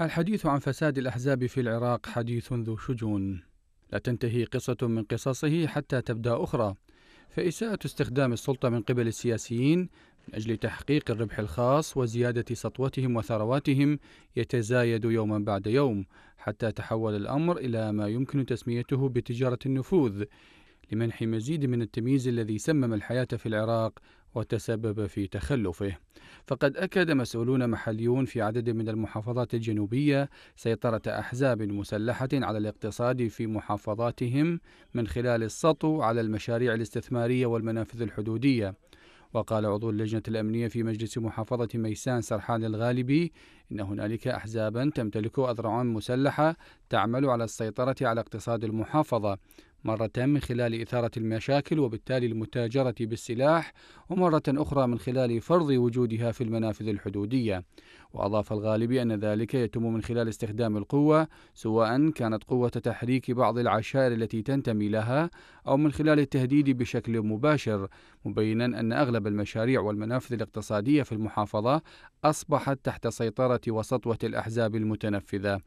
الحديث عن فساد الأحزاب في العراق حديث ذو شجون لا تنتهي قصة من قصصه حتى تبدأ أخرى فإساءة استخدام السلطة من قبل السياسيين من أجل تحقيق الربح الخاص وزيادة سطوتهم وثرواتهم يتزايد يوما بعد يوم حتى تحول الأمر إلى ما يمكن تسميته بتجارة النفوذ لمنح مزيد من التمييز الذي سمم الحياة في العراق وتسبب في تخلفه فقد أكد مسؤولون محليون في عدد من المحافظات الجنوبية سيطرة أحزاب مسلحة على الاقتصاد في محافظاتهم من خلال السطو على المشاريع الاستثمارية والمنافذ الحدودية وقال عضو اللجنة الأمنية في مجلس محافظة ميسان سرحان الغالبي إن هنالك أحزابا تمتلك أذرعا مسلحة تعمل على السيطرة على اقتصاد المحافظة مرة من خلال إثارة المشاكل وبالتالي المتاجرة بالسلاح، ومرة أخرى من خلال فرض وجودها في المنافذ الحدودية. وأضاف الغالب أن ذلك يتم من خلال استخدام القوة، سواء كانت قوة تحريك بعض العشائر التي تنتمي لها، أو من خلال التهديد بشكل مباشر، مبينا أن أغلب المشاريع والمنافذ الاقتصادية في المحافظة أصبحت تحت سيطرة وسطوة الأحزاب المتنفذة.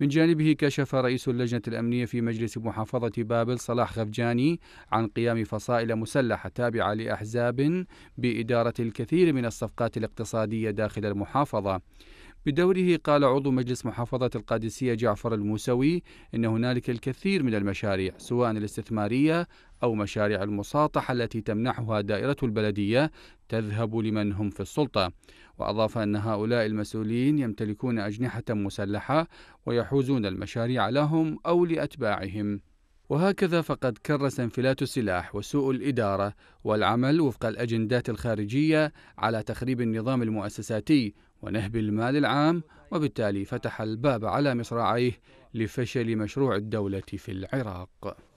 من جانبه كشف رئيس اللجنة الأمنية في مجلس محافظة بابل صلاح غفجاني عن قيام فصائل مسلحة تابعة لأحزاب بإدارة الكثير من الصفقات الاقتصادية داخل المحافظة بدوره قال عضو مجلس محافظة القادسية جعفر الموسوي إن هنالك الكثير من المشاريع سواء الاستثمارية أو مشاريع المساطحة التي تمنحها دائرة البلدية تذهب لمن هم في السلطة وأضاف أن هؤلاء المسؤولين يمتلكون أجنحة مسلحة ويحوزون المشاريع لهم أو لأتباعهم وهكذا فقد كرس انفلات السلاح وسوء الإدارة والعمل وفق الأجندات الخارجية على تخريب النظام المؤسساتي ونهب المال العام وبالتالي فتح الباب على مصراعيه لفشل مشروع الدولة في العراق